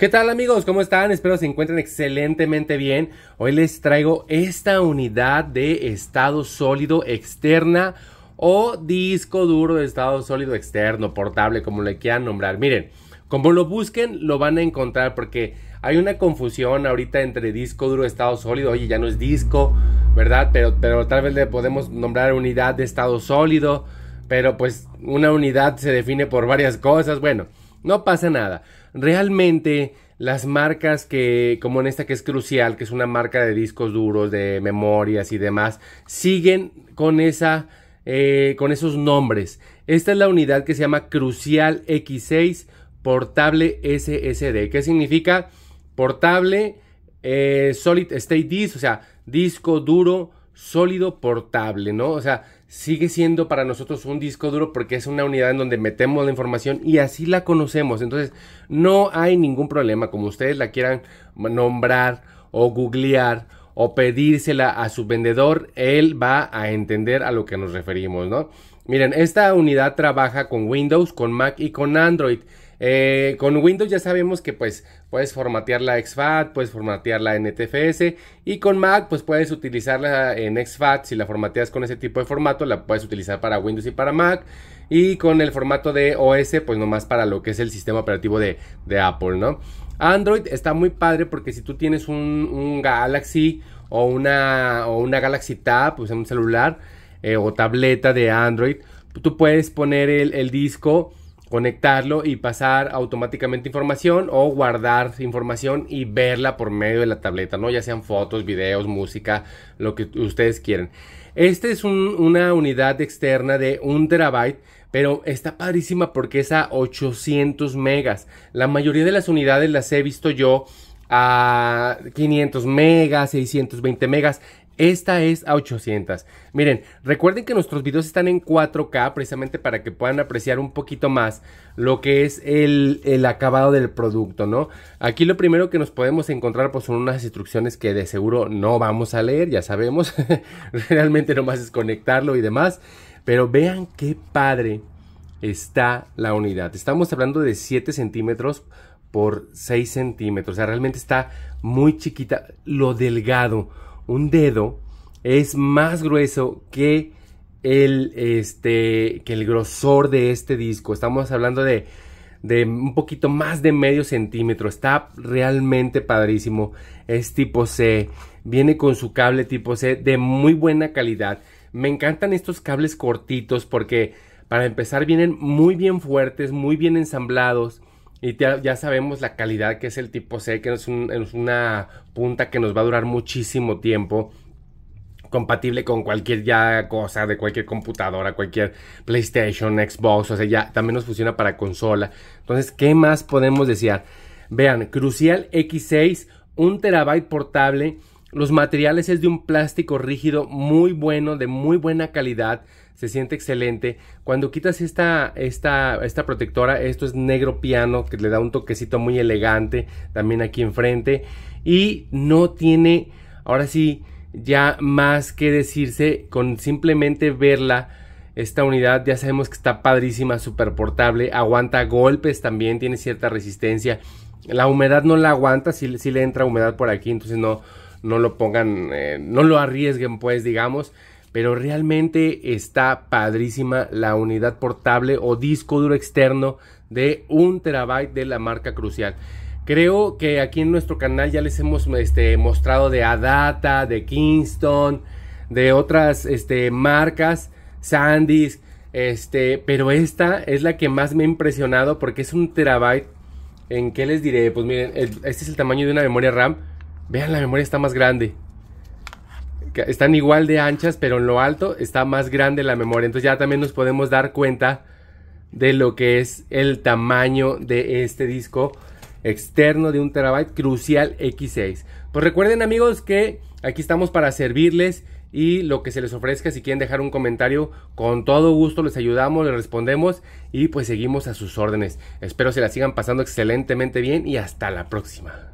¿Qué tal amigos? ¿Cómo están? Espero se encuentren excelentemente bien. Hoy les traigo esta unidad de estado sólido externa o disco duro de estado sólido externo, portable, como le quieran nombrar. Miren, como lo busquen, lo van a encontrar porque hay una confusión ahorita entre disco duro, estado sólido. Oye, ya no es disco, ¿verdad? Pero, pero tal vez le podemos nombrar unidad de estado sólido. Pero pues una unidad se define por varias cosas. Bueno, no pasa nada realmente las marcas que, como en esta que es crucial, que es una marca de discos duros, de memorias y demás, siguen con esa... Eh, con esos nombres. Esta es la unidad que se llama Crucial X6 Portable SSD. ¿Qué significa? Portable eh, Solid State Disk, o sea, disco duro sólido portable, ¿no? O sea, sigue siendo para nosotros un disco duro porque es una unidad en donde metemos la información y así la conocemos. Entonces, no hay ningún problema, como ustedes la quieran nombrar o googlear o pedírsela a su vendedor, él va a entender a lo que nos referimos, ¿no? Miren, esta unidad trabaja con Windows, con Mac y con Android. Eh, con Windows ya sabemos que pues puedes formatear la XFAT, puedes formatear la NTFS y con Mac pues puedes utilizarla en XFAT, si la formateas con ese tipo de formato la puedes utilizar para Windows y para Mac y con el formato de OS pues nomás para lo que es el sistema operativo de, de Apple, ¿no? Android está muy padre porque si tú tienes un, Galaxy o una, una Galaxy Tab, pues en un celular eh, o tableta de Android, tú puedes poner el disco conectarlo y pasar automáticamente información o guardar información y verla por medio de la tableta, ¿no? Ya sean fotos, videos, música, lo que ustedes quieren. Esta es una unidad externa de un terabyte, pero está padrísima porque es a 800 megas. La mayoría de las unidades las he visto yo a 500 megas, 620 megas. Esta es a 800. Miren, recuerden que nuestros videos están en 4K precisamente para que puedan apreciar un poquito más lo que es el, el acabado del producto, ¿no? Aquí lo primero que nos podemos encontrar pues, son unas instrucciones que de seguro no vamos a leer, ya sabemos. Realmente nomás es conectarlo y demás. Pero vean qué padre está la unidad. Estamos hablando de 7 centímetros por 6 centímetros. O sea, realmente está muy chiquita. Lo delgado, un dedo es más grueso que el, este, que el grosor de este disco. Estamos hablando de, de un poquito más de medio centímetro. Está realmente padrísimo. Es tipo C. Viene con su cable tipo C de muy buena calidad. Me encantan estos cables cortitos porque para empezar vienen muy bien fuertes, muy bien ensamblados y ya sabemos la calidad que es el tipo C, que es, una punta que nos va a durar muchísimo tiempo compatible con cualquier ya cosa de cualquier computadora, cualquier PlayStation, Xbox, o sea, ya también nos funciona para consola. Entonces, ¿qué más podemos desear? Vean, Crucial X6, un terabyte portable. Los materiales es de un plástico rígido muy bueno, de muy buena calidad se siente excelente. Cuando quitas esta, esta, esta protectora, esto es negro piano que le da un toquecito muy elegante también aquí enfrente. Y no tiene, ahora sí, ya más que decirse con simplemente verla. Esta unidad ya sabemos que está padrísima, súper portable, aguanta golpes también, tiene cierta resistencia. La humedad no la aguanta, si, le entra humedad por aquí, entonces no, no lo pongan, eh, no lo arriesguen pues, digamos pero realmente está padrísima la unidad portable o disco duro externo de un terabyte de la marca Crucial. Creo que aquí en nuestro canal ya les hemos este, mostrado de Adata, de Kingston, de otras este, marcas, Sandisk, este, pero esta es la que más me ha impresionado porque es un terabyte. ¿En qué les diré? Pues miren, este es el tamaño de una memoria RAM. Vean, la memoria está más grande están igual de anchas, pero en lo alto está más grande la memoria. Entonces ya también nos podemos dar cuenta de lo que es el tamaño de este disco externo de un terabyte crucial X6. Pues recuerden amigos que aquí estamos para servirles y lo que se les ofrezca, si quieren dejar un comentario, con todo gusto les ayudamos, les respondemos y pues seguimos a sus órdenes. Espero se la sigan pasando excelentemente bien y hasta la próxima.